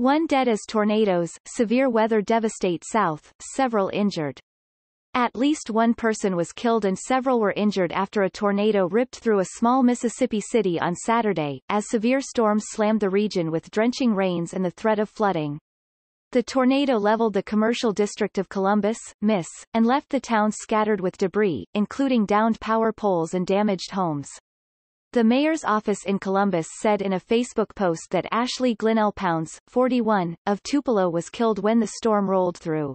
One dead as tornadoes, severe weather devastate south, several injured. At least one person was killed and several were injured after a tornado ripped through a small Mississippi city on Saturday, as severe storms slammed the region with drenching rains and the threat of flooding. The tornado leveled the commercial district of Columbus, Miss, and left the town scattered with debris, including downed power poles and damaged homes. The mayor's office in Columbus said in a Facebook post that Ashley Glenell Pounds, 41, of Tupelo was killed when the storm rolled through.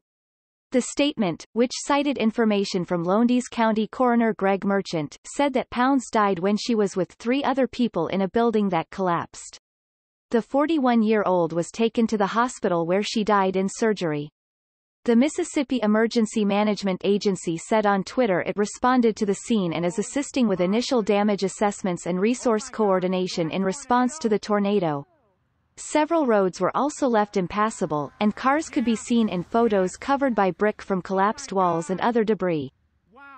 The statement, which cited information from Lowndes County Coroner Greg Merchant, said that Pounds died when she was with three other people in a building that collapsed. The 41-year-old was taken to the hospital where she died in surgery. The Mississippi Emergency Management Agency said on Twitter it responded to the scene and is assisting with initial damage assessments and resource coordination in response to the tornado. Several roads were also left impassable, and cars could be seen in photos covered by brick from collapsed walls and other debris.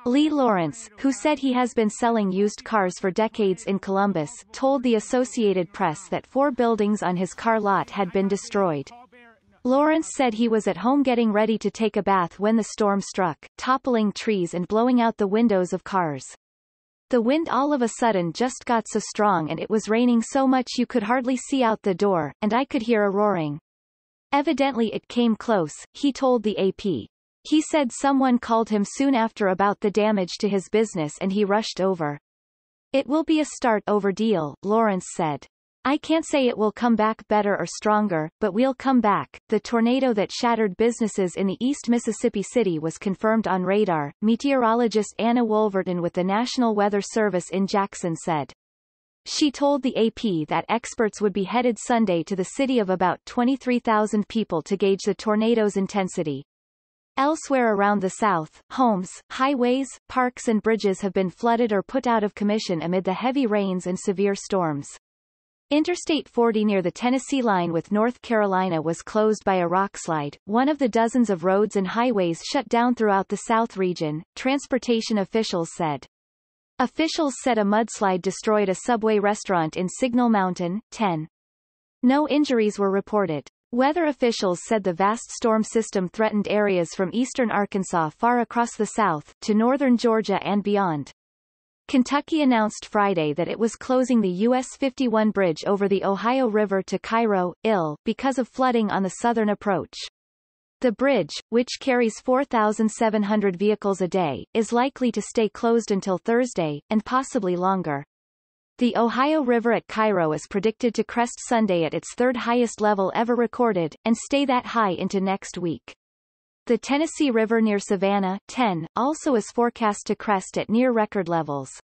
Lee Lawrence, who said he has been selling used cars for decades in Columbus, told the Associated Press that four buildings on his car lot had been destroyed. Lawrence said he was at home getting ready to take a bath when the storm struck, toppling trees and blowing out the windows of cars. The wind all of a sudden just got so strong and it was raining so much you could hardly see out the door, and I could hear a roaring. Evidently it came close, he told the AP. He said someone called him soon after about the damage to his business and he rushed over. It will be a start over deal, Lawrence said. I can't say it will come back better or stronger, but we'll come back. The tornado that shattered businesses in the East Mississippi City was confirmed on radar, meteorologist Anna Wolverton with the National Weather Service in Jackson said. She told the AP that experts would be headed Sunday to the city of about 23,000 people to gauge the tornado's intensity. Elsewhere around the South, homes, highways, parks and bridges have been flooded or put out of commission amid the heavy rains and severe storms. Interstate 40 near the Tennessee line with North Carolina was closed by a rockslide, one of the dozens of roads and highways shut down throughout the South region, transportation officials said. Officials said a mudslide destroyed a Subway restaurant in Signal Mountain, 10. No injuries were reported. Weather officials said the vast storm system threatened areas from eastern Arkansas far across the south, to northern Georgia and beyond. Kentucky announced Friday that it was closing the US 51 bridge over the Ohio River to Cairo, Ill., because of flooding on the southern approach. The bridge, which carries 4,700 vehicles a day, is likely to stay closed until Thursday, and possibly longer. The Ohio River at Cairo is predicted to crest Sunday at its third highest level ever recorded, and stay that high into next week. The Tennessee River near Savannah 10, also is forecast to crest at near record levels.